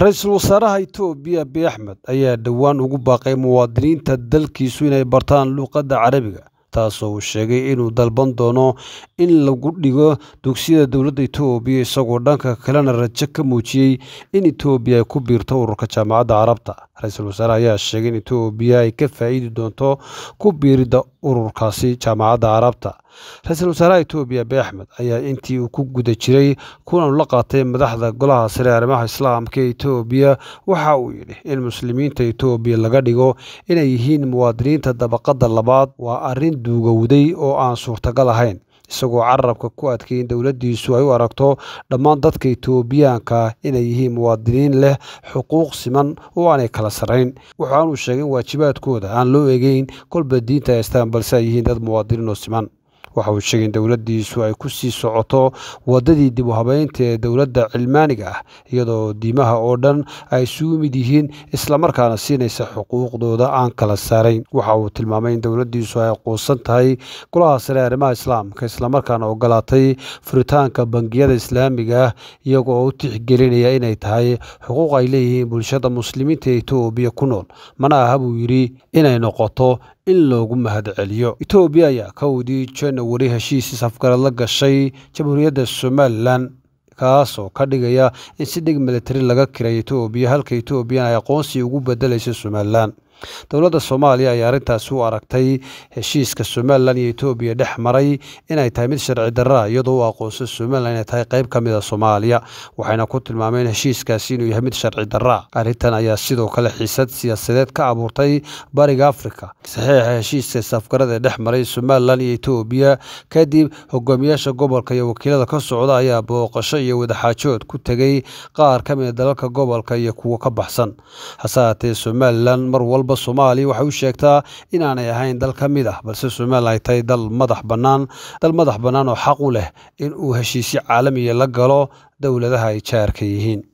ra-iisul wasaaraha itoobiya abiy axmed ayaa dhowaan ugu baaqay muwaadiniinta dalkiisu inay bartaan luuqadda carabiga taasoo uu sheegay inuu dalban doono in lagu dhigo dugsiyada dowladda itoobiya isagoo dhanka kalena rajo ka muujiyey in etoobiya ay ku biirto ururka jaamacadda carabta ra-iisul wasaaraha ayaa sheegay in itoobiya ay ka faa'iidi doonto ku biiridda ururkaasi jaamacadda carabta ra-iisul wasaaraha etoobiya abe axmed ayaa intii uu ku guda jiray kulan la qaatay madaxda golaha sare arrimaha islaamka ee etoobiya waxa uu yidhi in muslimiinta etoobiya laga dhigo inay yihiin muwaadiniinta dabaqadda labaad waa arrin duugowday oo aan suurtagal ahayn isagoo carabka ku adkay in dowladdiisu ay u aragto dhammaan dadka etoobiyaanka inay yihiin muwaadiniin leh xuquuq siman oo aanay kala sarrayn waxaanuu sheegay in waajibaadkooda aan loo egeyn kolba diinta haystaan balse ay yihiin dad muwaadiniin oo siman waxa uu sheegay in dowladdiisu ay ku sii socoto waddadii dib u habeynta ee dowladda cilmaaniga ah iyadoo diimaha oo dhan ay isugu mid yihiin islamarkaana siinaysa xuquuqdooda aan kala saarayn waxa uu tilmaamay in dowladdiisu ay quusan tahay golaha sare arrimaha islaamka islamarkaana ogolaatay furitaanka bangiyada islaamiga ah iyago u tixgelinaya inay tahay xuquuq ay leeyihiin bulshada muslimiinta ee etoobiya ku nool mana aha buu yidhi inay noqoto in loogu mahadceliyo itoobiya ayaa ka wadi jana wari heshiisii safgarad la gashay jamhuuriyadda somalilan kaasoo ka dhigaya in si dhig ah milatari laga kiray itoobiya halka etoobiyana ay aqoonsi ugu bedelaysa somalilan dowladda soomaaliya ayaa arrintaasi u aragtay heshiiska somalilan iyo etoobiya dhex maray inay tahay mid sharci darraa iyadoo u aqoonsay somalilan inay tahay qayb ka a ah soomaaliya waxayna ku tilmaameen heshiiskaasi inuu yahay mid sharci darraa arrintan ayaa sidoo kale xiisad siyaasadeed ka abuurtay bariga afrika saxiixa heshiiska safgarada ee dhex maray somalilan iyo etoobiya kadib hogaamiyaasha gobolka iyo wakiilada ka socda ayaa booqasho iyo wadaxaajood ku tegay qaar ka mida ah dalalka gobolka iyo kuwo ka baxsan hase haatee somalilan mar walba dowladda soomaaliya waxay u sheegtaa inaanay ahayn dal ka mid ah balse somalilan ay tahay dal madax bannaan dal madax bannaan oo xaq u leh in uu heshiisyo caalamiya la galo dowladaha ay jaarka yihiin